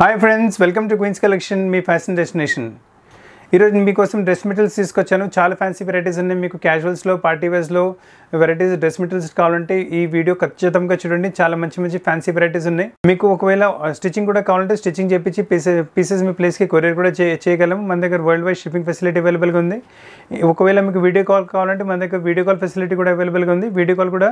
hi friends welcome to Queens Collection మీ fashion destination ఈరోజు మీకోసం డ్రెస్ మెటీరియల్స్ తీసుకొచ్చాను చాలా ఫ్యాన్సీ వెరైటీస్ ఉన్నాయి మీకు క్యాజువల్స్లో పార్టీ వేర్స్లో వెరైటీస్ డ్రెస్ మెటీరియల్స్ కావాలంటే ఈ వీడియో ఖచ్చితంగా చూడండి చాలా మంచి మంచి ఫ్యాన్సీ వెరైటీస్ ఉన్నాయి మీకు ఒకవేళ స్టిచ్చింగ్ కూడా కావాలంటే స్టిచ్చింగ్ చెప్పించి పీసెస్ పీసెస్ మీ ప్లేస్కి కొరియర్ కూడా చేయగలం మన దగ్గర వరల్డ్ వైడ్ షిప్పింగ్ ఫెసిలిటీ అవైలబుల్గా ఉంది ఒకవేళ మీకు వీడియో కాల్ కావాలంటే మన దగ్గర వీడియో కాల్ ఫెసిలిటీ కూడా అవైలబుల్గా ఉంది వీడియో కాల్ కూడా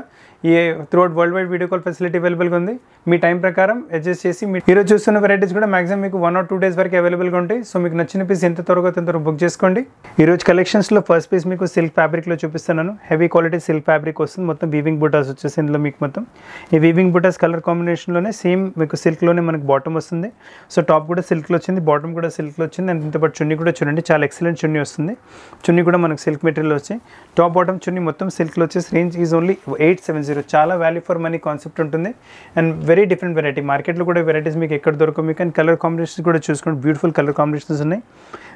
a throughout world wide video call facility అవైలబుల్గా ఉంది మీ టైం ప్రకారం అడ్జస్ట్ చేసి మీ ఈరోజు చూస్తున్న వెరైటీస్ కూడా మాక్సిమం మీకు వన్ ఆర్ టూ డేస్ వరకు అవైలబుల్గా ఉంటాయి సో మీకు నచ్చిన పీస్ ఎంత త్వరగా తొందరగా బుక్ చేసుకోండి ఈరోజు కలెక్షన్స్లో ఫస్ట్ పీస్ మీకు సిల్క్ ఫ్యాబ్రిక్లో చూపిస్తున్నాను హెవీ క్వాలిటీ సిల్క్ ఫ్యాబ్రిక్ వస్తుంది మొత్తం వీవింగ్ బుటాస్ వచ్చేసి ఇందులో మీకు మొత్తం ఈ వీవింగ్ బుటాస్ కలర్ కాంబినేషన్లోనే సేమ్ మీకు సిల్క్లోనే మనకు బాటమ్ వస్తుంది సో టాప్ కూడా సిల్క్లో వచ్చింది బాటమ్ కూడా సిల్క్లో వచ్చింది అంతపాటు చున్నీ కూడా చూడండి చాలా ఎక్సలెంట్ చున్నీ వస్తుంది చున్నీ కూడా మనకు సిల్క్ మెటీరియల్ వచ్చాయి టాప్ బాటమ్ చున్ని మొత్తం సిల్క్లో వచ్చేసి range is only eight seven zero చాలా వాల్యూ ఫర్ మనీ కాన్సెప్ట్ ఉంటుంది అండ్ వెరీ డిఫరెంట్ వెరైటీ మార్కెట్లో కూడా వెరైటీస్ మీకు ఎక్కడ దొరకవు మీకు అండ్ కలర్ కాంబినేషన్స్ కూడా చూసుకోండి బ్యూటిఫుల్ కలర్ కాంబినేషన్స్ ఉన్నాయి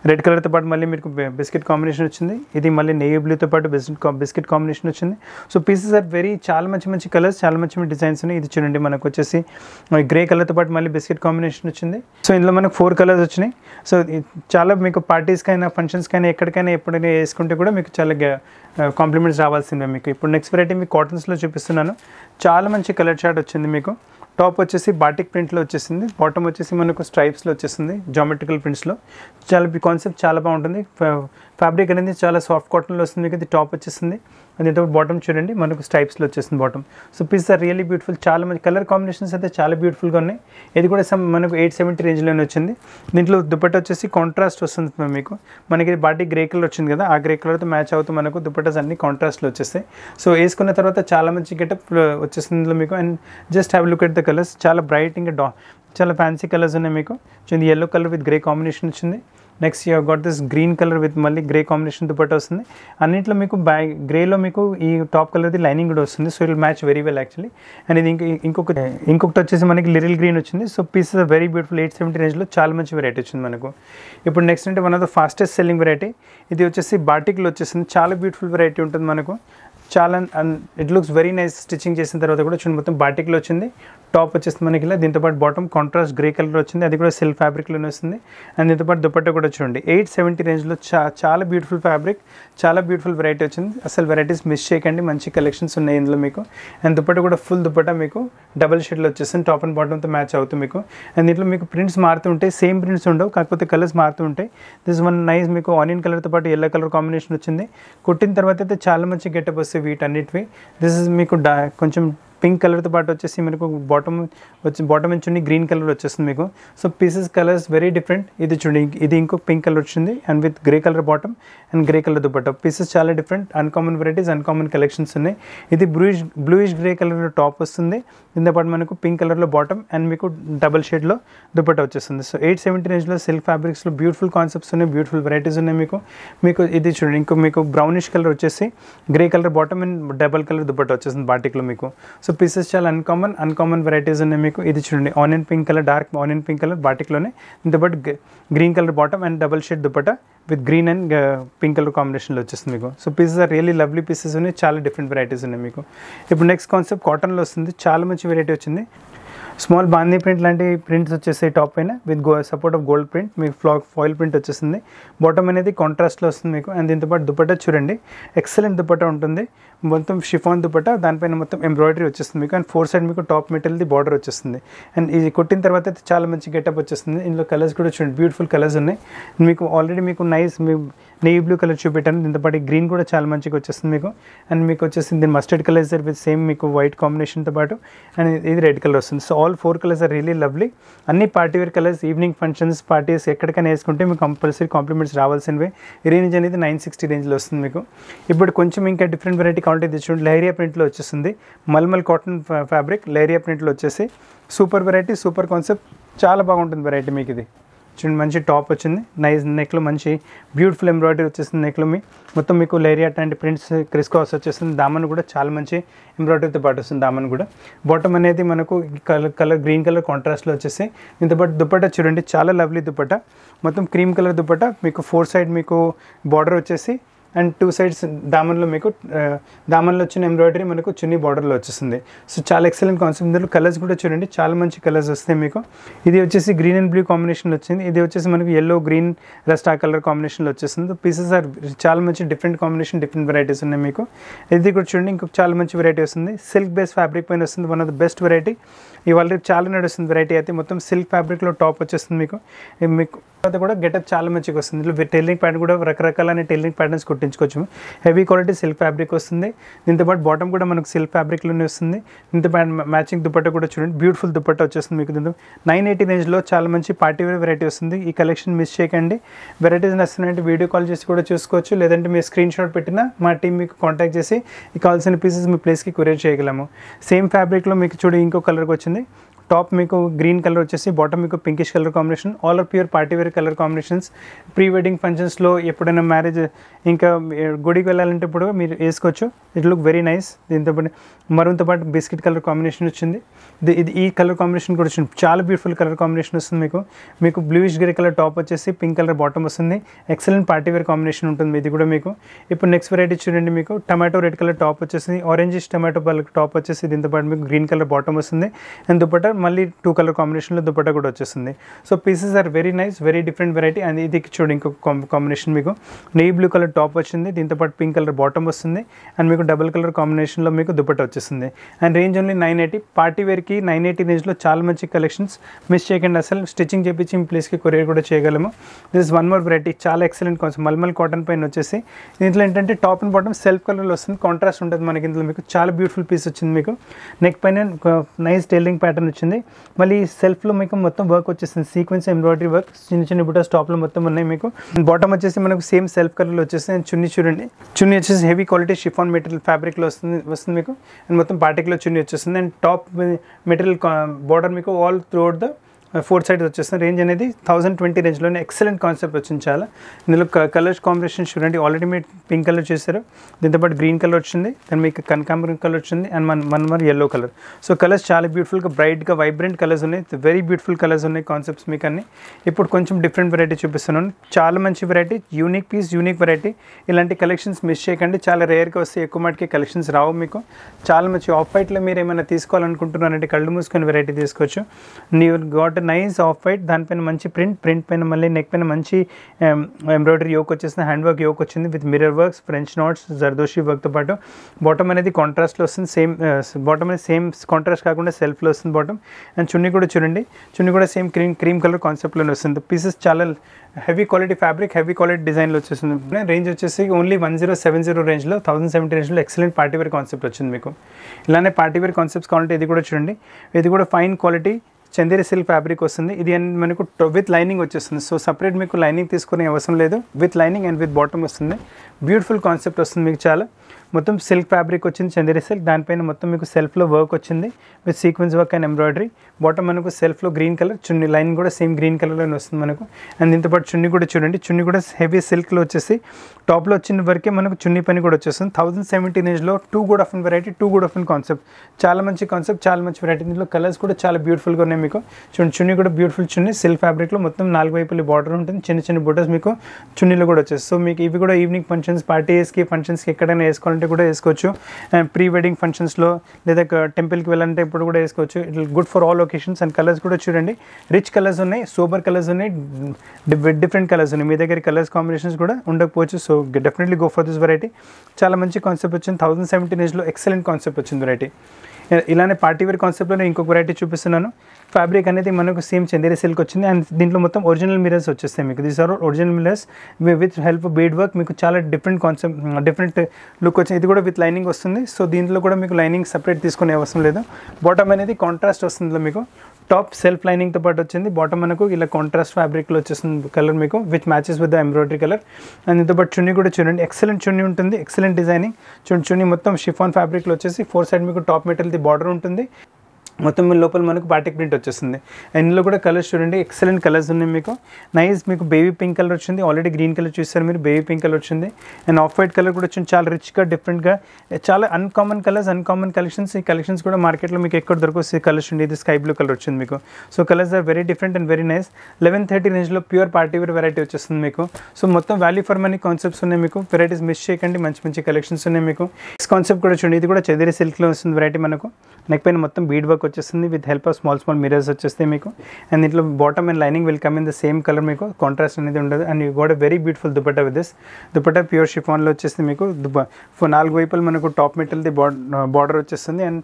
రెడ్ కలర్తో పాటు మళ్ళీ మీకు బిస్కెట్ కాంబినేషన్ వచ్చింది ఇది మళ్ళీ నెయ్యి బ్లూతో పాటు బిస్కెట్ బిస్కెట్ కాంబినేషన్ వచ్చింది సో పీసెస్ ఆర్ వెరీ చాలా మంచి మంచి కలర్స్ చాలా మంచి మంచి డిజైన్స్ ఉన్నాయి ఇది చూడండి మనకు వచ్చేసి గ్రే కలర్తో పాటు మళ్ళీ బిస్కెట్ కాంబినేషన్ వచ్చింది సో ఇందులో మనకు ఫోర్ కలర్స్ వచ్చినాయి సో చాలా మీకు పార్టీస్కైనా ఫంక్షన్స్కైనా ఎక్కడికైనా ఎప్పుడైనా వేసుకుంటే కూడా మీకు చాలా కాంప్లిమెంట్స్ రావాల్సిందే మీకు ఇప్పుడు నెక్స్ట్ వెరైటీ మీకు కాటన్స్లో చూపిస్తున్నాను చాలా మంచి కలర్ షార్ట్ వచ్చింది మీకు టాప్ వచ్చేసి బాటిక్ ప్రింట్లో వచ్చేసింది బాటమ్ వచ్చేసి మనకు స్ట్రైప్స్లో వచ్చేసింది జామెట్రికల్ ప్రింట్స్లో చాలా కాన్సెప్ట్ చాలా బాగుంటుంది ఫ్యాబ్రిక్ అనేది చాలా సాఫ్ట్ కాటన్లో వస్తుంది మీకు ఇది టాప్ వచ్చేసింది అండ్ ఇంతకుముందు బాటమ్ చూడండి మనకు స్టైప్స్లో వచ్చేసింది bottom so piece are really beautiful చాలా మంచి కలర్ కాంబినేషన్స్ అయితే చాలా బ్యూటిఫుల్గా ఉన్నాయి ఇది కూడా సమ్ మనకు ఎయిట్ సెవెంటీ రేంజ్లోనే వచ్చింది దీంట్లో దుపట్ట వచ్చేసి కాంట్రాస్ట్ వస్తుంది మీకు మనకి బాడీ గ్రే కలర్ వచ్చింది కదా ఆ గ్రే కలర్తో మ్యాచ్ అవుతూ మనకు దుపట్టస్ అన్ని కాంట్రాస్ట్లో వచ్చేస్తాయి సో వేసుకున్న తర్వాత చాలా మంచి గెటప్ uh, వచ్చేసింది మీకు and just have look at the colours చాలా బ్రైట్ ఇంకా డా చాలా ఫ్యాన్సీ కలర్స్ ఉన్నాయి మీకు yellow colour with grey combination వచ్చింది next you got this green colour with మళ్ళీ గ్రే కాంబినేషన్ దుపట్ట వస్తుంది అన్నింటిలో మీకు బ్యాగ్ గ్రేలో మీకు ఈ టాప్ కలర్ది లైనింగ్ కూడా వస్తుంది so it match very well actually and ఇది ఇంకొక ఇంకొకటి వచ్చేసి మనకి లిరిల్ గ్రీన్ వచ్చింది so pieces very beautiful eight seventy రేంజ్లో చాలా మంచి వెరైటీ వచ్చింది మనకు ఇప్పుడు నెక్స్ట్ అంటే one of the fastest selling variety ఇది వచ్చేసి బాటిక్లో వచ్చేసింది చాలా బ్యూటిఫుల్ వెరైటీ ఉంటుంది మనకు చాలా and it looks very nice stitching చేసిన తర్వాత కూడా చూడండి మొత్తం బాటిక్లో వచ్చింది టాప్ వచ్చేసి మనకి ఇలా దీంతోపాటు బాటమ్ కాంట్రాస్ట్ గ్రే కలర్ వచ్చింది అది కూడా సిల్క్ ఫ్యాబ్రిక్లోనే వస్తుంది అండ్ దీంతోపాటు దుప్పట్ట కూడా చూడండి ఎయిట్ సెవెంటీ రేంజ్లో చా చాలా బ్యూటిఫుల్ ఫ్యాబ్రిక్ చాలా బ్యూటిఫుల్ వెరైటీ వచ్చింది అసలు వెరైటీస్ మిస్ చేయకండి మంచి కలెక్షన్స్ ఉన్నాయి ఇందులో మీకు అండ్ దుప్పట్ట కూడా ఫుల్ దుప్పట్ట మీకు డబల్ షేడ్లో వచ్చేస్తుంది టాప్ అండ్ బాటమ్తో మ్యాచ్ అవుతుంది మీకు అండ్ దీంట్లో మీకు ప్రింట్స్ మారుతూ ఉంటాయి సేమ్ ప్రింట్స్ ఉండవు కాకపోతే కలర్స్ మారుతూ ఉంటాయి దిస్ వన్ నైస్ మీకు ఆనియన్ కలర్తో పాటు ఎల్లో కలర్ కాంబినేషన్ వచ్చింది కుట్టిన తర్వాత అయితే చాలా మంచి గెటప్ వస్తాయి వీటన్నిటివి దిస్ ఇస్ మీకు డా కొంచెం పింక్ కలర్తో పాటు వచ్చేసి మీకు బాటమ్ వచ్చి బాటమ్ నుంచి చూడండి గ్రీన్ కలర్ వచ్చేస్తుంది మీకు so pieces colours very different ఇది చూడండి ఇది ఇంకో పింక్ కలర్ వచ్చింది and with grey colour bottom and grey colour dupatta pieces చాలా different uncommon varieties uncommon collections ఉన్నాయి ఇది బ్లూయిష్ బ్లూయిష్ గ్రే కలర్లో టాప్ వస్తుంది దీంతో పాటు మనకు పింక్ కలర్లో బాటమ్ అండ్ మీకు డబల్ షేడ్లో దుపట్ట వచ్చేస్తుంది సో ఎయిట్ సెవెంటీ రేంజ్లో సిల్క్ ఫ్యాబ్రిక్స్లో బ్యూటిఫుల్ కాన్సెప్ట్స్ ఉన్నాయి బ్యూటిఫుల్ వెరైటీస్ ఉన్నాయి మీకు మీకు ఇది చూడండి ఇంకో మీకు బ్రౌనిష్ కలర్ వచ్చేసి grey colour bottom and double colour dupatta వచ్చేసింది బాటిక్లో మీకు సో సో పీసెస్ చాలా అన్కామన్ అన్కామన్ వెరైటీస్ ఉన్నాయి మీకు ఇది చూడండి onion pink colour dark onion pink colour బాటిక్లోనే దాంతోపాటు green colour bottom and double shade dupatta with green and pink colour కాంబినేషన్లో వచ్చేస్తుంది మీకు so pieces are really lovely pieces ఉన్నాయి చాలా డిఫరెంట్ వెరైటీస్ ఉన్నాయి మీకు ఇప్పుడు నెక్స్ట్ కాన్సెప్ట్ కాటన్లో వస్తుంది చాలా మంచి వెరైటీ వచ్చింది స్మాల్ బాందీ ప్రింట్ లాంటి ప్రింట్స్ వచ్చేసాయి టాప్ పైన with go support of gold print మీకు ఫ్లా ఫాయిల్ ప్రింట్ వచ్చేసింది బాటమ్ అనేది కాంట్రాస్ట్లో వస్తుంది మీకు అండ్ దీంతోపాటు దుపట్టా చూడండి ఎక్సలెంట్ దుపట్టా ఉంటుంది మొత్తం షిఫాన్ దుపట్ట దానిపైన మొత్తం ఎంబ్రాయిడరీ వచ్చేస్తుంది మీకు అండ్ ఫోర్ సైడ్ మీకు టాప్ మెటీరియల్ది బార్డర్ వచ్చేస్తుంది అండ్ ఇది కొట్టిన తర్వాత అయితే చాలా మంచి గెటప్ వచ్చేస్తుంది ఇందులో కలర్స్ కూడా చూడండి బ్యూటిఫుల్ కలర్స్ ఉన్నాయి మీకు ఆల్రెడీ మీకు నైస్ మీ నేవీ బ్లూ కలర్ చూపెట్టాను దీంతోపాటు గ్రీన్ కూడా చాలా మంచిగా వచ్చేస్తుంది మీకు అండ్ మీకు వచ్చేసింది దీని మస్టర్డ్ కలర్స్ విత్ సేమ్ మీకు వైట్ కాంబినేషన్తో పాటు అండ్ ఇది రెడ్ కలర్ వస్తుంది so all four colours are really lovely అన్ని party wear colours evening functions parties ఎక్కడికైనా వేసుకుంటే మీకు కంపల్సరీ కాంప్లిమెంట్స్ రావాల్సినవి రేంజ్ అనేది నైన్ సిక్స్టీ రేంజ్లో వస్తుంది మీకు ఇప్పుడు కొంచెం ఇంకా డిఫరెంట్ వెరైటీ ఇది చూడండి లైరియా ప్రింట్లో వచ్చేసింది మల్మల్ కాటన్ ఫ్యాబ్రిక్ లైరియా ప్రింట్లో వచ్చేసి సూపర్ వెరైటీ సూపర్ కాన్సెప్ట్ చాలా బాగుంటుంది వెరైటీ మీకు ఇది చూడండి మంచి టాప్ వచ్చింది నైస్ నెక్లో మంచి బ్యూటిఫుల్ ఎంబ్రాయిడరీ వచ్చేసింది నెక్లో మీ మొత్తం మీకు లేరియా అండ్ ప్రింట్స్ క్రిస్కాస్ వచ్చేసింది దామన్ కూడా చాలా మంచి ఎంబ్రాయిడరీతో పాటు వస్తుంది దామన్ కూడా బాటమ్ అనేది మనకు కలర్ కలర్ గ్రీన్ కలర్ కాంట్రాస్ట్లో వచ్చేసి ఇంతపాటు దుప్పట చూడండి చాలా లవ్లీ దుప్పట మొత్తం క్రీమ్ కలర్ దుప్పట మీకు ఫోర్ సైడ్ మీకు బార్డర్ వచ్చేసి అండ్ టూ సైడ్స్ దామన్లో మీకు దామన్లో వచ్చిన ఎంబ్రాయిడరీ మనకు చున్ని బార్డర్లో వచ్చేస్తుంది సో చాలా ఎక్సలెంట్ కాన్సెప్ట్ ఇందులో కలర్స్ కూడా చూడండి చాలా మంచి కలర్స్ వస్తాయి మీకు ఇది వచ్చేసి గ్రీన్ అండ్ బ్లూ కాంబినేషన్లో వచ్చింది ఇది వచ్చేసి మనకు ఎల్లో గ్రీన్ రెస్ట్ ఆ కలర్ కాంబినేషన్లో వచ్చేస్తుంది పీసెస్ ఆర్ చాలా మంచి డిఫరెంట్ కాంబినేషన్ డిఫరెంట్ వెరైటీస్ ఉన్నాయి మీకు ఇది కూడా చూడండి ఇంకొక చాలా మంచి వెరైటీ వస్తుంది సిల్క్ బేస్ ఫ్యాబ్రిక్ పైన వస్తుంది one of the best variety ఇవాళ రేపు చాలా నడుస్తుంది వెరైటీ అయితే మొత్తం సిల్క్ ఫ్యాబ్రిక్లో టాప్ వచ్చేస్తుంది మీకు మీకు తర్వాత కూడా గెటప్ చాలా మంచిగా వస్తుంది ఇందులో టైలింగ్ ప్యాటర్న్ కూడా రకరకాలైన టైలింగ్ ప్యాటర్న్స్ కుట్టించుకోవచ్చు హెవీ క్వాలిటీ సిల్క్ ఫ్యాబ్రిక్ వస్తుంది దీంతోపాటు బాటమ్ కూడా మనకు సిల్క్ ఫ్యాబ్రిక్లోనే వస్తుంది దీంతో మ్యాచింగ్ దుప్పట్టా కూడా చూడండి బ్యూటిఫుల్ దుప్పట్టా వచ్చేస్తుంది మీకు దీంతో నైన్ ఎయిటీ రేంజ్లో చాలా మంచి పార్టీ వేర్ వెరైటీ వస్తుంది ఈ కలెక్షన్ మిస్ చేయకండి వెరైటీస్ నచ్చినట్టు వీడియో కాల్ చేసి కూడా చూసుకోవచ్చు లేదంటే మీరు స్క్రీన్ షాట్ పెట్టినా మా టీం మీకు కాంటాక్ట్ చేసి ఈ కావాల్సిన పీసెస్ మీ ప్లేస్కి కొరియర్ చేయగలము సేమ్ ఫ్యాబ్రిక్లో మీకు చూడు ఇంకో కలర్కి వచ్చింది వచ్చింది టాప్ మీకు గ్రీన్ కలర్ వచ్చేసి బాటమ్ మీకు pinkish colour combination all are pure party wear colour combinations pre wedding ఫంక్షన్స్లో ఎప్పుడైనా మ్యారేజ్ ఇంకా గుడికి వెళ్ళాలంటే ఇప్పుడు మీరు వేసుకోవచ్చు ఇట్ లుక్ వెరీ నైస్ దీంతో పాటు పాటు బిస్కెట్ కలర్ కాంబినేషన్ వచ్చింది ఇది ఈ కలర్ కాంబినేషన్ కూడా వచ్చింది చాలా బ్యూటిఫుల్ కలర్ కాంబినేషన్ వస్తుంది మీకు మీకు బ్లూయిష్ గ్రే కలర్ టాప్ వచ్చేసి పింక్ కలర్ బాటమ్ వస్తుంది ఎక్సలెంట్ పార్టీ వేర్ కాంబినేషన్ ఉంటుంది ఇది కూడా మీకు ఇప్పుడు నెక్స్ట్ వెరైటీ చూడండి మీకు టమాటో రెడ్ కలర్ టాప్ వచ్చేసి ఆరెంజ్ టమాటో కలర్ టాప్ వచ్చేసి దీంతో పాటు మీకు గ్రీన్ కలర్ బాటమ్ వస్తుంది అండ్ దుపట్టా మళ్ళీ టూ కలర్ కాంబినేషన్లో దుపట్టా కూడా వచ్చేస్తుంది so pieces are very nice very different variety and ఇది చూడండి ఇంకొక కాంబినేషన్ మీకు నెయ్యి బ్లూ కలర్ టాప్ వచ్చింది దీంతోపాటు పింక్ కలర్ బాటమ్ వస్తుంది అండ్ మీకు డబుల్ కలర్ కాంబినేషన్లో మీకు దుపట్టా వచ్చేస్తుంది and range only nine eighty party వేర్కి నైన్ ఎయిటీ రేంజ్లో చాలా మంచి కలెక్షన్స్ మిస్ చేయకండి అసలు స్టిచ్చింగ్ చేపించి మీ ప్లేస్కి కొరియర్ కూడా చేయగలము దిస్ వన్ మోర్ వెరైటీ చాలా ఎక్సలెంట్ కాన్సెప్ట్ మల్మల్ కాటన్ పైన వచ్చేసి దీంట్లో ఏంటంటే టాప్ అండ్ బాటమ్ సెల్ఫ్ కలర్లో వస్తుంది కాంట్రాస్ట్ ఉంటుంది మనకి ఇందులో మీకు చాలా బ్యూటిఫుల్ పీస్ వచ్చింది మీకు నెక్ పైన నైస్ టైలింగ్ ప్యాటర్న్ వచ్చింది వచ్చింది మళ్ళీ సెల్ఫ్లో మీకు మొత్తం వర్క్ వచ్చేసింది సీక్వెన్స్ ఎంబ్రాయిడరీ వర్క్ చిన్న చిన్న బుటాస్ టాప్లో మొత్తం ఉన్నాయి మీకు బాటమ్ వచ్చేసి మనకు సేమ్ సెల్ఫ్ కలర్లో వచ్చేసి చున్నీ చూడండి చున్నీ వచ్చేసి హెవీ క్వాలిటీ షిఫాన్ మెటీరియల్ ఫ్యాబ్రిక్లో వస్తుంది వస్తుంది మీకు అండ్ మొత్తం పార్టిక్లో చున్నీ వచ్చేస్తుంది అండ్ టాప్ మెటీరియల్ బార్డర్ మీకు all throughout the fourth side వచ్చేస్తుంది రేంజ్ అనేది థౌసండ్ ట్వంటీ రేంజ్లోనే ఎక్సలెంట్ కాన్సెప్ట్ వచ్చింది చాలా ఇందులో కలర్స్ కాంబినేషన్ చూడండి ఆల్రెడీ మీరు పింక్ కలర్ చేశారు దీంతోపాటు గ్రీన్ కలర్ వచ్చింది దాని మీకు కనకాంబరం కలర్ వచ్చింది అండ్ మన మన మరి ఎల్లో కలర్ సో కలర్స్ చాలా బ్యూటిఫుల్గా బ్రైట్గా వైబ్రెంట్ కలర్స్ ఉన్నాయి వెరీ బ్యూటిఫుల్ కలర్స్ ఉన్నాయి కాన్సెప్ట్స్ మీకు అన్ని ఇప్పుడు కొంచెం డిఫరెంట్ వెరైటీ చూపిస్తున్నాను చాలా మంచి variety unique piece unique variety ఇలాంటి కలెక్షన్స్ మిస్ చేయకండి చాలా రేర్గా వస్తే ఎక్కువ మటుకి కలెక్షన్స్ రావు మీకు చాలా మంచి ఆఫ్ వైట్లో మీరు ఏమైనా తీసుకోవాలనుకుంటున్నారంటే కళ్ళు మూసుకొని వెరైటీ తీసుకోవచ్చు న్యూ గాట్ అంటే నైస్ ఆఫ్ వైట్ దానిపైన మంచి ప్రింట్ ప్రింట్ పైన మళ్ళీ నెక్ పైన మంచి ఎంబ్రాయిడరీ um, యోక్ వచ్చేసింది హ్యాండ్ వర్క్ యోక్ వచ్చింది with mirror works French knots zardozi వర్క్తో పాటు బాటమ్ అనేది కాంట్రాస్ట్లో వస్తుంది సేమ్ బాటమ్ uh, అనేది సేమ్ కాంట్రాస్ట్ కాకుండా సెల్ఫ్లో వస్తుంది బాటమ్ అండ్ చున్నీ కూడా చూడండి చున్నీ కూడా సేమ్ క్రీమ్ క్రీమ్ కలర్ కాన్సెప్ట్లోనే వస్తుంది పీసెస్ చాలా heavy quality fabric heavy quality డిజైన్లో వచ్చేసింది రేంజ్ వచ్చేసి only one zero seven zero రేంజ్లో థౌసండ్ సెవెంటీ రేంజ్లో ఎక్సలెంట్ పార్టీవేర్ కాన్సెప్ట్ వచ్చింది మీకు ఇలానే పార్టీవేర్ కాన్సెప్ట్స్ కావాలంటే ఇది కూడా చూడండి ఇది కూడా fine quality Chanderi silk fabric వస్తుంది ఇది మనకు విత్ లైనింగ్ వచ్చేస్తుంది సో సపరేట్ మీకు లైనింగ్ తీసుకునే అవసరం లేదు with lining and with bottom వస్తుంది బ్యూటిఫుల్ కాన్సెప్ట్ వస్తుంది మీకు చాలా మొత్తం సిల్క్ ఫ్యాబ్రిక్ వచ్చింది చందేరి సిల్క్ దానిపైన మొత్తం మీకు సెల్ఫ్లో వర్క్ వచ్చింది with sequence work and embroidery bottom మనకు సెల్ఫ్లో గ్రీన్ కలర్ చున్ని లైన్ కూడా సేమ్ గ్రీన్ కలర్లోనే వస్తుంది మనకు అండ్ దీంతోపాటు చున్ని కూడా చూడండి చున్ని కూడా హెవీ సిల్క్లో వచ్చేసి టాప్లో వచ్చిన వరకే మనకు చున్ని పని కూడా వచ్చేస్తుంది థౌసండ్ సెవెంటీన్ ఏజ్లో too good of variety too good of concept చాలా మంచి కాన్సెప్ట్ చాలా మంచి వెరైటీ దీంట్లో కలర్స్ కూడా చాలా బ్యూటిఫుల్గా ఉన్నాయి మీకు చూడండి చున్ని కూడా బ్యూటిఫుల్ చున్ని సిల్క్ ఫ్యాబ్రిక్లో మొత్తం నాలుగు వైపులు బార్డర్ ఉంటుంది చిన్న చిన్న బుటర్స్ మీకు చున్నీలు కూడా వచ్చేస్తుంది సో మీకు ఇవి కూడా ఈవినింగ్ ఫంక్షన్స్ పార్టీస్కి ఫంక్షన్స్కి ఎక్కడైనా వేసుకోవాలి వెళ్ళాలంటే కూడా వేసుకోవచ్చు అండ్ ప్రీ వెడ్డింగ్ ఫంక్షన్స్లో లేదా టెంపుల్కి వెళ్ళాలంటే ఇప్పుడు కూడా వేసుకోవచ్చు it good for all occasions and colours కూడా చూడండి రిచ్ కలర్స్ ఉన్నాయి సూపర్ కలర్స్ ఉన్నాయి డిఫరెంట్ కలర్స్ ఉన్నాయి మీ దగ్గర కలర్స్ కాంబినేషన్స్ కూడా ఉండకపోవచ్చు so definitely go for this variety చాలా మంచి కాన్సెప్ట్ వచ్చింది థౌసండ్ సెవెంటీన్ ఏజ్లో ఎక్సలెంట్ కాన్సెప్ట్ వచ్చింది వెరైటీ ఇలానే పార్టీ వేర్ కాన్సెప్ట్లో ఇంకొక వెరైటీ చూపిస్తున్నాను ఫ్యాబ్రిక్ అనేది మనకు సేమ్ చందేరి సిల్క్ వచ్చింది అండ్ దీంట్లో మొత్తం ఒరిజినల్ మిరర్స్ వచ్చేస్తాయి మీకు these are original mirrors with help bead work మీకు చాలా డిఫరెంట్ కాన్సెప్ట్ డిఫరెంట్ లుక్ వచ్చింది ఇది కూడా విత్ లైనింగ్ వస్తుంది సో దీంట్లో కూడా మీకు లైనింగ్ సపరేట్ తీసుకునే అవసరం లేదు బాటమ్ అనేది కాంట్రాస్ట్ వస్తుంది మీకు టాప్ సెల్ఫ్ లైనింగ్తో పాటు వచ్చింది బాటమ్ మనకు ఇలా కాంట్రాస్ట్ ఫ్యాబ్రిక్లో వచ్చేసింది కలర్ మీకు with matches with the embroidery colour and దీంతో పాటు చున్నీ కూడా చూడండి ఎక్సలెంట్ చున్నీ ఉంటుంది ఎక్సలెంట్ డిజైనింగ్ చూడండి చున్నీ మొత్తం షిఫాన్ ఫ్యాబ్రిక్లో వచ్చేసి ఫోర్ సైడ్ మీకు టాప్ మెటల్ది బార్డర్ ఉంటుంది మొత్తం లోపల మనకు బాటిక్ ప్రింట్ వచ్చేస్తుంది ఇందులో కూడా కలర్స్ చూడండి ఎక్సలెంట్ కలర్స్ ఉన్నాయి మీకు నైస్ మీకు బేబీ పింక్ కలర్ వచ్చింది ఆల్రెడీ గ్రీన్ కలర్ చూస్తారు మీరు బేబీ పింక్ కలర్ వచ్చింది అండ్ ఆఫ్ వైట్ కలర్ కూడా వచ్చింది చాలా రిచ్గా డిఫరెంట్గా చాలా అన్కామన్ కలర్స్ అన్కామన్ కలెక్షన్స్ ఈ కలెక్షన్స్ కూడా మార్కెట్లో మీకు ఎక్కడ దొరకొస్తే కలర్స్ ఉంది ఇది స్కై బ్లూ కలర్ వచ్చింది మీకు so colours are very different and very nice eleven thirty రేంజ్లో ప్యూర్ పార్టీ వేర్ వెరైటీ వచ్చేస్తుంది మీకు సో మొత్తం వాల్యూ ఫర్ మనీ కాన్సెప్ట్స్ ఉన్నాయి మీకు వెరైటీస్ మిస్ చేయకండి మంచి మంచి కలెక్షన్స్ ఉన్నాయి మీకు కాన్సెప్ట్ కూడా చూడండి ఇది కూడా చదిరే సిల్క్లో వస్తుంది వెరైటీ మనకు నెక్ పైన మొత్తం బీడ్ వర్క్ వచ్చేస్తుంది with help of small small mirrors వచ్చేస్తాయి మీకు అండ్ ఇంట్లో bottom and lining will come in the same colour మీకు కాంట్రాస్ట్ అనేది ఉండదు and you got a very beautiful dupatta with this dupatta pure షిఫాన్లో వచ్చేసి మీకు నాలుగు వైపులు మనకు టాప్ మెటల్ది బార్డర్ వచ్చేస్తుంది అండ్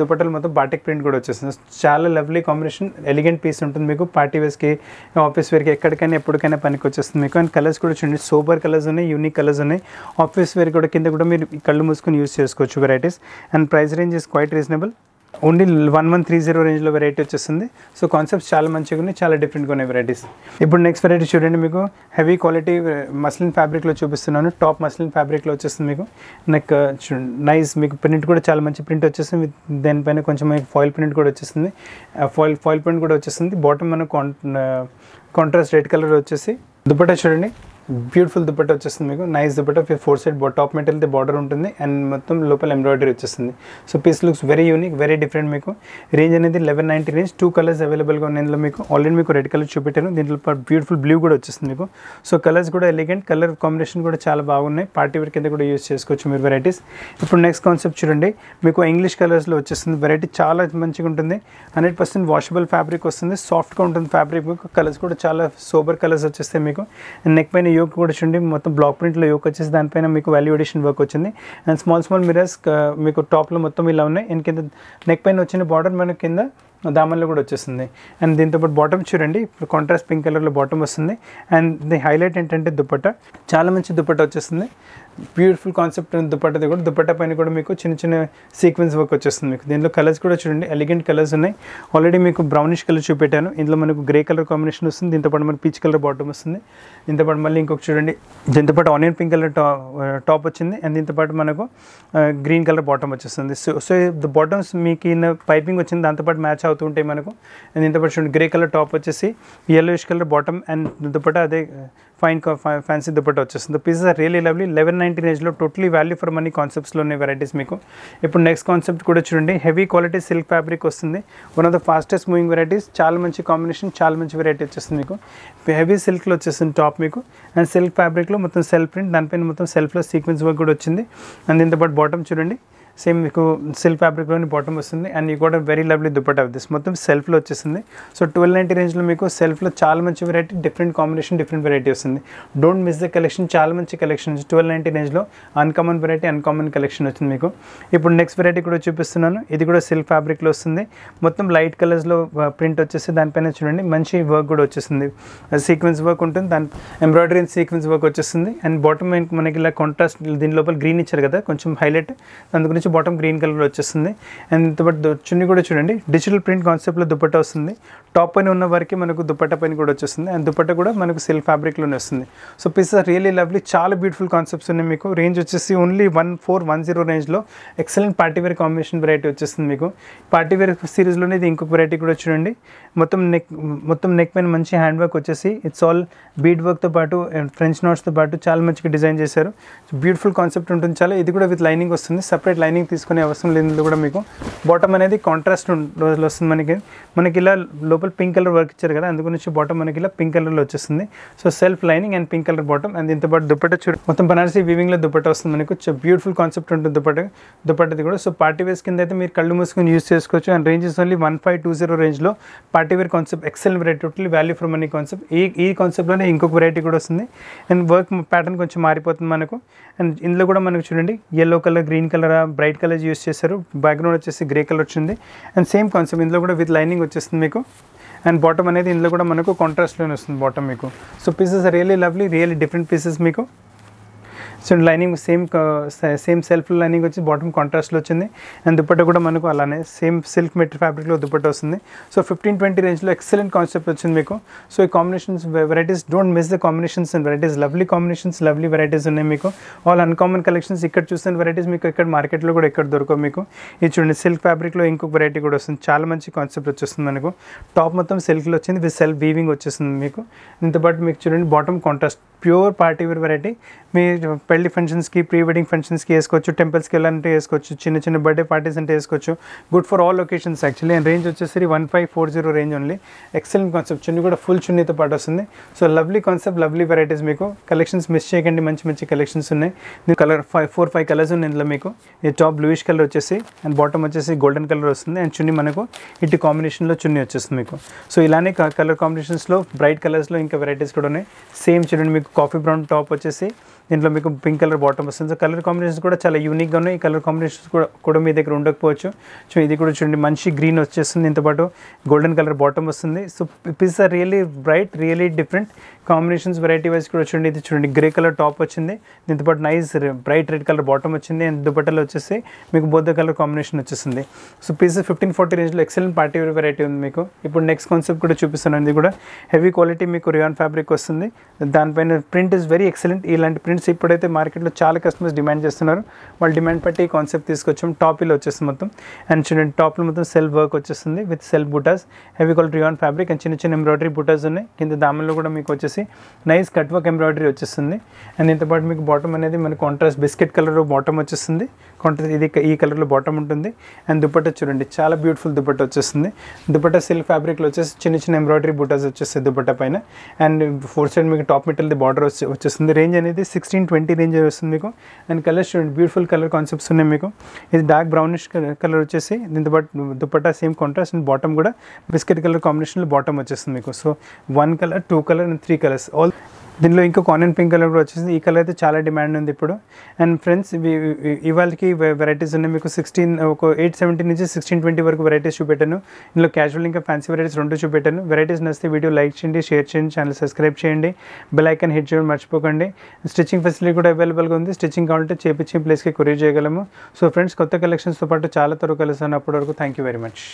దుపట్టలు మొత్తం బాటిక్ ప్రింట్ కూడా వచ్చేస్తుంది చాలా లవ్లీ కాంబినేషన్ ఎలిగెంట్ పీస్ ఉంటుంది మీకు పార్టీ వేస్కి ఆఫీస్ వేర్కి ఎక్కడికైనా ఎప్పటికైనా పనికి వచ్చేస్తుంది మీకు అండ్ కలర్స్ కూడా చూడండి సూపర్ కలర్స్ ఉన్నాయి యూనిక్ కలర్స్ ఉన్నాయి ఆఫీస్ వేర్ కూడా కింద కూడా మీరు కళ్ళు మూసుకొని యూస్ చేసుకోవచ్చు varieties and price range is quite reasonable only one one three zero రేంజ్లో వెరైటీ వచ్చేస్తుంది సో కాన్సెప్ట్స్ చాలా మంచిగా ఉన్నాయి చాలా డిఫరెంట్గా ఉన్నాయి వెరైటీస్ ఇప్పుడు నెక్స్ట్ వెరైటీ చూడండి మీకు హెవీ క్వాలిటీ మస్లిన్ ఫ్యాబ్రిక్లో చూపిస్తున్నాను టాప్ మస్లిన్ ఫ్యాబ్రిక్లో వచ్చేస్తుంది మీకు నెక్ నైస్ uh, మీకు ప్రింట్ కూడా చాలా మంచి ప్రింట్ వచ్చేస్తుంది విత్ దానిపైన కొంచెం మీకు ఫాయిల్ ప్రింట్ కూడా వచ్చేస్తుంది ఫాయిల్ ఫాయిల్ ప్రింట్ కూడా వచ్చేస్తుంది బాటమ్ మనకు కాంట్రాస్ట్ రెడ్ కలర్ వచ్చేసి దుపట్టా చూడండి బ్యూటిఫుల్ దుపట్టా వచ్చేస్తుంది మీకు నైస్ ఫిఫ్ ఫోర్ సైడ్ టాప్ మెటల్ది బార్డర్ ఉంటుంది అండ్ మొత్తం లోపల ఎంబ్రాయిడరీ వచ్చేస్తుంది so piece looks very unique very different మీకు రేంజ్ అనేది eleven ninety range two colours అవైలబుల్గా ఉన్నాయి ఇందులో మీకు ఆల్రెడీ మీకు రెడ్ కలర్ చూపెట్టాను దీంట్లో బ్యూటిఫుల్ బ్లూ కూడా వచ్చేస్తుంది మీకు సో కలర్స్ కూడా ఎలిగెంట్ కలర్ కాంబినేషన్ కూడా చాలా బాగున్నాయి పార్టీ వేర్ కింద కూడా యూస్ చేసుకోవచ్చు మీరు వెరైటీస్ ఇప్పుడు నెక్స్ట్ కాన్సెప్ట్ చూడండి మీకు ఇంగ్లీష్ కలర్స్లో వచ్చేస్తుంది వెరైటీ చాలా మంచిగా ఉంటుంది హండ్రెడ్ పర్సెంట్ వాషబుల్ ఫ్యాబ్రిక్ వస్తుంది సాఫ్ట్గా ఉంటుంది ఫ్యాబ్రిక్ కలర్స్ కూడా చాలా సూపర్ కలర్స్ వచ్చేస్తాయి మీకు నెక్ పైన యోక్ కూడా చూడండి మొత్తం బ్లాక్ ప్రింట్లో యోక్ వచ్చేసి దానిపైన మీకు వాల్యూ వర్క్ వచ్చింది అండ్ స్మాల్ స్మాల్ మిరర్స్ మీకు టాప్లో మొత్తం ఇలా ఉన్నాయి అండ్ కింద నెక్ పైన వచ్చిన బార్డర్ మన కింద దామన్లో కూడా వచ్చేస్తుంది అండ్ దీంతోపాటు బాటమ్ చూడండి ఇప్పుడు కాంట్రాస్ట్ పింక్ కలర్లో బాటమ్ వస్తుంది అండ్ ది హైలైట్ ఏంటంటే దుప్పట్ట చాలా మంచి దుప్పట్ట వచ్చేస్తుంది బ్యూటిఫుల్ కాన్సెప్ట్ దుపట్టది కూడా దుపట్ట పైన కూడా మీకు చిన్న చిన్న సీక్వెన్స్ వర్క్ వచ్చేస్తుంది మీకు దీనిలో కలర్స్ కూడా చూడండి ఎలిగెంట్ కలర్స్ ఉన్నాయి ఆల్రెడీ మీకు బ్రౌనిష్ కలర్ చూపెట్టాను ఇందులో మనకు గ్రే కలర్ కాంబినేషన్ వస్తుంది దీంతోపాటు మనకి పీచ్ కలర్ బాటమ్ వస్తుంది దీంతోపాటు మళ్ళీ ఇంకొక చూడండి దీంతోపాటు ఆనియన్ పింక్ కలర్ టాప్ వచ్చింది అండ్ దీంతోపాటు మనకు గ్రీన్ కలర్ బాటమ్ వచ్చేస్తుంది సో సో ద బాటమ్స్ మీకు ఇన్న పైపింగ్ వచ్చింది దాంతోపాటు మ్యాచ్ అవుతూ ఉంటాయి మనకు అండ్ దీంతోపాటు చూడండి గ్రే కలర్ టాప్ వచ్చేసి yellowish colour bottom and dupatta అదే ఫైన్ ఫ్యాన్సీ దుపట్ట వచ్చేస్తుంది pieces are really lovely eleven nineteen ఏజ్లో టోటలీ వాల్యూ ఫర్ మనీ కాన్సెప్ట్స్లో ఉన్న వెరైటీస్ మీకు ఇప్పుడు నెక్స్ట్ కాన్సెప్ట్ కూడా చూడండి హెవీ క్వాలిటీ సిల్క్ ఫ్యాబ్రిక్ వస్తుంది one of the fastest moving varieties చాలా మంచి కాంబినేషన్ చాలా మంచి వెరైటీ వచ్చేస్తుంది మీకు హెవీ సిల్క్లో వచ్చేస్తుంది టాప్ మీకు అండ్ సిల్క్ ఫ్యాబ్రిక్లో మొత్తం సెల్ఫ్ ప్రింట్ దానిపైన మొత్తం సెల్ఫ్లో సీక్వెన్స్ వర్క్ కూడా వచ్చింది అండ్ దీంతోపాటు బాటమ్ చూడండి సేమ్ మీకు సిల్క్ ఫ్యాబ్రిక్లోని బాటమ్ వస్తుంది అండ్ ఇది కూడా వెరీ లవ్లీ దుపట్టా దిస్ మొత్తం సెల్ఫ్లో వచ్చేసింది సో ట్వెల్వ్ నైంటీ రేంజ్లో మీకు సెల్ఫ్లో చాలా మంచి variety different combination different variety వస్తుంది డోంట్ మిస్ ద కలెక్షన్ చాలా మంచి కలెక్షన్ ట్వెల్వ్ నైంటీ రేంజ్లో అన్కామన్ వెరైటీ అన్కామన్ కలెక్షన్ వచ్చింది మీకు ఇప్పుడు నెక్స్ట్ వెరైటీ కూడా చూపిస్తున్నాను ఇది కూడా సిల్క్ ఫ్యాబ్రిక్లో వస్తుంది మొత్తం లైట్ కలర్స్లో ప్రింట్ వచ్చేసి దానిపైన చూడండి మంచి వర్క్ కూడా వచ్చేసింది సీక్వెన్స్ వర్క్ ఉంటుంది దాని ఎంబ్రాయిడరీ అండ్ సీక్వెన్స్ వర్క్ వచ్చేస్తుంది అండ్ బాటమ్ మనకి ఇలా కాంట్రాస్ట్ దీని లోపల గ్రీన్ ఇచ్చారు కదా కొంచెం హైలైట్ దాని గురించి వచ్చి బాటమ్ గ్రీన్ కలర్ వచ్చేస్తుంది అండ్ బట్ చున్నీ కూడా చూడండి డిజిటల్ ప్రింట్ కాన్సెప్ట్లో దుప్పట్ట వస్తుంది టాప్ పైన ఉన్న వరకు మనకు దుప్పట్ట పైన కూడా వచ్చేస్తుంది అండ్ దుప్పట్ట కూడా మనకు సిల్క్ ఫ్యాబ్రిక్లోనే వస్తుంది సో పీసెస్ రియలీ లవ్లీ చాలా బ్యూటిఫుల్ కాన్సెప్ట్స్ ఉన్నాయి మీకు రేంజ్ వచ్చేసి only one four one zero రేంజ్లో ఎక్సలెంట్ పార్టీవేర్ కాంబినేషన్ వెరైటీ వచ్చేస్తుంది మీకు పార్టీవేర్ సిరీస్లోనే ఇది ఇంకొక వెరైటీ కూడా చూడండి మొత్తం నెక్ మొత్తం నెక్ పైన మంచి హ్యాండ్ వర్క్ వచ్చేసి ఇట్స్ ఆల్ బీడ్ వర్క్తో పాటు ఫ్రెంచ్ నోట్స్తో పాటు చాలా మంచిగా డిజైన్ చేశారు బ్యూటిఫుల్ కాన్సెప్ట్ ఉంటుంది చాలా ఇది కూడా విత్ లైనింగ్ వస్తుంది సపరేట్ లైనింగ్ లైనింగ్ తీసుకునే అవసరం లేదు కూడా మీకు బాటమ్ అనేది కాంట్రాస్ట్ వస్తుంది మనకి మనకి ఇలా లోపల పింక్ కలర్ వర్క్ ఇచ్చారు కదా నుంచి బాటమ్ మనకి ఇలా పింక్ కలర్లో వచ్చేస్తుంది so self lining and pink colour bottom and దీంతో పాటు దుప్పట చూడు మొత్తం బనారసీ వీవింగ్లో దుప్పట వస్తుంది మనకు బ్యూటిఫుల్ కాన్సెప్ట్ ఉంటుంది దుప్పట దుప్పటది కూడా సో పార్టీ వేస్ కింద అయితే మీరు కళ్ళు మూసుకొని యూస్ చేసుకోవచ్చు and ranges only one five two zero రేంజ్లో party wear concept excel variety total value for money concept ఈ ఈ కాన్సెప్ట్లోనే ఇంకొక వెరైటీ కూడా వస్తుంది అండ్ వర్క్ ప్యాటర్న్ కొంచెం మారిపోతుంది మనకు అండ్ ఇందులో కూడా మనకు చూడండి yellow colour green colour bright colour use చేశారు బ్యాక్గ్రౌండ్ వచ్చేసి గ్రే కలర్ వచ్చింది అండ్ సేమ్ కాన్సెప్ట్ ఇందులో కూడా విత్ లైనింగ్ వచ్చేస్తుంది మీకు అండ్ బాటమ్ అనేది ఇందులో కూడా మనకు కాంట్రాస్ట్లోనే వస్తుంది బాటమ్ మీకు so pieces really lovely really different pieces మీకు so lining same same self lining వచ్చి బాటమ్ కాంట్రాస్ట్లో వచ్చింది అండ్ దుప్పట్ట కూడా మనకు అలానే సేమ్ సిల్క్ మెటీరియల్ ఫ్యాబ్రిక్లో దుప్పట్ట వస్తుంది సో ఫిఫ్టీన్ ట్వంటీ రేంజ్లో ఎక్సలెంట్ కాన్సెప్ట్ వచ్చింది మీకు సో ఈ combinations varieties don't miss the combinations and varieties lovely combinations lovely varieties ఉన్నాయి మీకు ఆల్ అన్కామన్ కలెక్షన్స్ ఇక్కడ చూసిన వెరైటీస్ మీకు ఇక్కడ మార్కెట్లో కూడా ఎక్కడ దొరకవు మీకు ఇది చూడండి సిల్క్ ఫ్యాబ్రిక్లో ఇంకొక వెరైటీ కూడా వస్తుంది చాలా మంచి కాన్సెప్ట్ వచ్చేస్తుంది మనకు టాప్ మొత్తం సిల్క్లో వచ్చింది విత్ సెల్ఫ్ వీవింగ్ వచ్చేస్తుంది మీకు ఇంత మీకు చూడండి bottom contrast pure party variety మీ పెళ్లి ఫంక్షన్స్కి ప్రీ వెడ్డింగ్ ఫంక్షన్స్కి వేసుకోవచ్చు టెంపుల్స్కి వెళ్ళాలంటే వేసుకోవచ్చు చిన్న చిన్న బర్త్డే పార్టీస్ అంటే వేసుకోవచ్చు good for all locations actually and range వచ్చేసరి one five four zero range only excellent concept chunni కూడా ఫుల్ చున్నీతో పాటు వస్తుంది so lovely concept lovely varieties మీకు కలెక్షన్స్ మిస్ చేయకండి మంచి మంచి కలెక్షన్స్ ఉన్నాయి దీని colour five four five colours ఉన్నాయి ఇందులో మీకు ఈ టాప్ బ్లూయిష్ కలర్ వచ్చేసి అండ్ బాటమ్ వచ్చేసి గోల్డెన్ కలర్ వస్తుంది అండ్ చున్నీ మనకు ఇటు కాంబినేషన్లో చున్నీ వచ్చేస్తుంది మీకు సో ఇలానే కలర్ కాంబినేషన్స్లో బ్రైట్ కలర్స్లో ఇంకా వెరైటీస్ కూడా ఉన్నాయి సేమ్ చూడండి మీకు కాఫీ బ్రౌన్ టాప్ వచ్చేసి దీంట్లో మీకు పింక్ కలర్ బాటమ్ వస్తుంది సో కలర్ కాంబినేషన్స్ కూడా చాలా యూనిక్గా ఉన్నాయి ఈ కలర్ కాంబినేషన్స్ కూడా కూడా మీ దగ్గర ఉండకపోవచ్చు సో ఇది కూడా చూడండి మంచి గ్రీన్ వచ్చేస్తుంది దీంతో పాటు గోల్డెన్ కలర్ బాటమ్ వస్తుంది so piece are really bright really different combinations variety wise కూడా చూడండి ఇది చూడండి గ్రే కలర్ టాప్ వచ్చింది దీంతోపాటు nice bright red colour bottom వచ్చింది అండ్ దుపట్టలో వచ్చేసి మీకు బొద్ద కలర్ కాంబినేషన్ వచ్చేసింది సో పీసెస్ ఫిఫ్టీన్ ఫార్టీ రేంజ్లో ఎక్సలెంట్ పార్టీ వేర్ వెరైటీ ఉంది మీకు ఇప్పుడు నెక్స్ట్ కాన్సెప్ట్ కూడా చూపిస్తున్నాను ఇది కూడా హెవీ క్వాలిటీ మీకు రియాన్ ఫ్యాబ్రిక్ వస్తుంది దానిపైన ప్రింట్ ఇస్ వెరీ ఎక్సలెంట్ ఇలాంటి ప్రింట్స్ ఇప్పుడైతే మార్కెట్లో చాలా కస్టమర్స్ డిమాండ్ చేస్తున్నారు వాళ్ళు డిమాండ్ బట్టి ఈ కాన్సెప్ట్ తీసుకొచ్చాం టాపీలో వచ్చేసి మొత్తం అండ్ చూడండి టాప్లో మొత్తం సెల్ఫ్ వర్క్ వచ్చేస్తుంది విత్ సెల్ బుటాస్ heavy quality rayon fabric and చిన్న చిన్న ఎంబ్రాయిడరీ బుటాస్ ఉన్నాయి కింద దామన్లో కూడా మీకు వచ్చేసి వచ్చేసి నైస్ కట్ వర్క్ ఎంబ్రాయిడరీ వచ్చేస్తుంది అండ్ ఇంతపాటు మీకు బాటమ్ అనేది మనకు కాంట్రాస్ట్ బిస్కెట్ కలర్ బాటమ్ వచ్చేస్తుంది కాంట్రాస్ట్ ఇది ఈ కలర్లో బాటమ్ ఉంటుంది అండ్ దుపట్టా చూడండి చాలా బ్యూటిఫుల్ దుపట్టా వచ్చేస్తుంది దుపట్టా సిల్క్ ఫ్యాబ్రిక్లో వచ్చేసి చిన్న చిన్న ఎంబ్రాయిడరీ బుటాస్ వచ్చేస్తుంది దుపట్టా పైన అండ్ ఫోర్ సైడ్ మీకు టాప్ మిటల్ది బార్డర్ వచ్చే వచ్చేస్తుంది రేంజ్ అనేది సిక్స్టీన్ ట్వంటీ రేంజ్ వస్తుంది మీకు అండ్ కలర్స్ చూడండి బ్యూటిఫుల్ కలర్ కాన్సెప్ట్స్ ఉన్నాయి మీకు ఇది డార్క్ బ్రౌనిష్ కలర్ వచ్చేసి దీంతో పాటు సేమ్ కాంట్రాస్ట్ అండ్ బాటమ్ కూడా బిస్కెట్ కలర్ కాంబినేషన్లో బాటమ్ వచ్చేస్తుంది మీకు so one colour two colour and three colour colours all దీనిలో ఇంకొక ఆనియన్ పింక్ కలర్ కూడా వచ్చేసింది ఈ కలర్ అయితే చాలా డిమాండ్ ఉంది ఇప్పుడు అండ్ ఫ్రెండ్స్ ఇవాళకి వెరైటీస్ ఉన్నాయి మీకు సిక్స్టీన్ ఒక ఎయిట్ సెవెంటీ నుంచి సిక్స్టీన్ ట్వంటీ వరకు వెరైటీస్ చూపెట్టాను ఇందులో క్యాజువల్ ఇంకా ఫ్యాన్సీ వెరైటీస్ రెండు చూపెట్టాను వెరైటీస్ నచ్చితే వీడియో లైక్ చేయండి షేర్ చేయండి ఛానల్ సబ్స్క్రైబ్ చేయండి బెల్ ఐకాన్ హిట్ చేయడం మర్చిపోకండి స్టిచ్చింగ్ ఫెసిలిటీ కూడా అవైలబుల్గా ఉంది స్టిచ్చింగ్ కావాలంటే చేపించే ప్లేస్కి కొరియర్ చేయగలము సో ఫ్రెండ్స్ కొత్త కలెక్షన్స్తో పాటు చాలా త్వరగా కలిసాను అప్పటి వరకు థ్యాంక్ యూ వెరీ మచ్